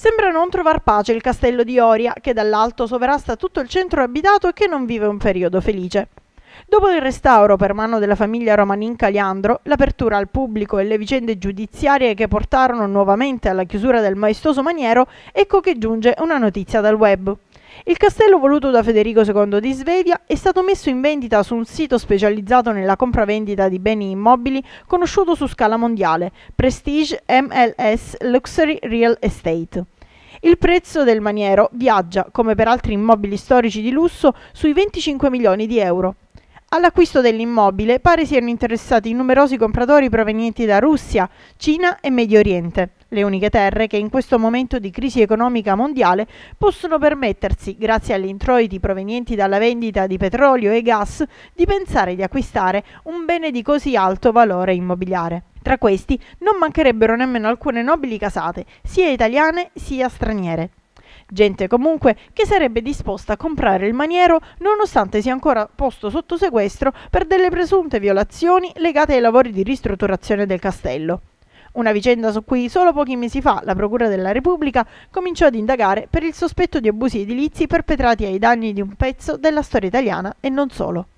Sembra non trovar pace il castello di Oria, che dall'alto sovrasta tutto il centro abitato e che non vive un periodo felice. Dopo il restauro per mano della famiglia Romanin Caliandro, l'apertura al pubblico e le vicende giudiziarie che portarono nuovamente alla chiusura del maestoso maniero, ecco che giunge una notizia dal web. Il castello voluto da Federico II di Svevia è stato messo in vendita su un sito specializzato nella compravendita di beni immobili conosciuto su scala mondiale, Prestige MLS Luxury Real Estate. Il prezzo del maniero viaggia, come per altri immobili storici di lusso, sui 25 milioni di euro. All'acquisto dell'immobile pare siano interessati numerosi compratori provenienti da Russia, Cina e Medio Oriente le uniche terre che in questo momento di crisi economica mondiale possono permettersi, grazie agli introiti provenienti dalla vendita di petrolio e gas, di pensare di acquistare un bene di così alto valore immobiliare. Tra questi non mancherebbero nemmeno alcune nobili casate, sia italiane sia straniere gente comunque che sarebbe disposta a comprare il maniero nonostante sia ancora posto sotto sequestro per delle presunte violazioni legate ai lavori di ristrutturazione del castello. Una vicenda su cui solo pochi mesi fa la Procura della Repubblica cominciò ad indagare per il sospetto di abusi edilizi perpetrati ai danni di un pezzo della storia italiana e non solo.